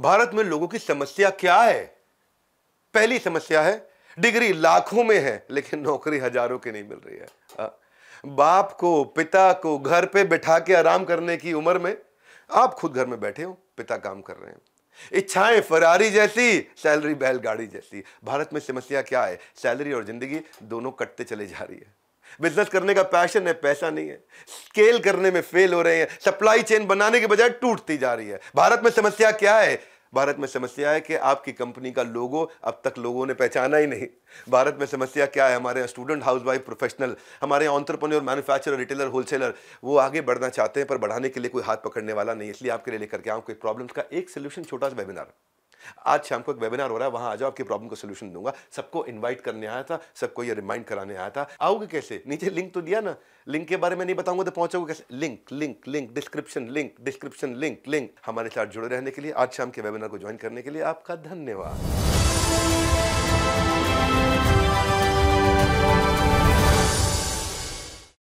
भारत में लोगों की समस्या क्या है पहली समस्या है डिग्री लाखों में है लेकिन नौकरी हजारों की नहीं मिल रही है आ, हाँ। बाप को पिता को घर पे बैठा के आराम करने की उम्र में आप खुद घर में बैठे हो पिता काम कर रहे हैं इच्छाएं फरारी जैसी सैलरी बैलगाड़ी जैसी भारत में समस्या क्या है सैलरी और जिंदगी दोनों कटते चले जा रही है बिजनेस करने का पैशन है पैसा नहीं है स्केल करने में फेल हो रहे हैं सप्लाई चेन बनाने के बजाय टूटती जा रही है भारत में समस्या क्या है भारत में समस्या है कि आपकी कंपनी का लोगो अब तक लोगों ने पहचाना ही नहीं भारत में समस्या क्या है हमारे यहाँ स्टूडेंट हाउस वाइफ प्रोफेशनल हमारे यहाँ ऑन्टरप्रनोर मैन्युफैक्चरर रिटेलर होलसेलर वो आगे बढ़ना चाहते हैं पर बढ़ाने के लिए कोई हाथ पकड़ने वाला नहीं इसलिए आपके लिए लेकर के आऊँ कोई प्रॉब्लम का एक सोल्यूशन छोटा सा वेबिनार आज शाम को एक वेबिनार हो रहा है वहां आ जाओ आपकी प्रॉब्लम का सोल्यूशन दूंगा सबको इन्वाइट करने आया था सबको ये रिमाइंड कराने आया था आओगे कैसे नीचे लिंक तो दिया ना लिंक के बारे में नहीं बताऊंगा तो पहुंचोगे कैसे link link link description link description link link हमारे साथ जुड़े रहने के लिए आज शाम के वेबिनार को ज्वाइन करने के लिए आपका धन्यवाद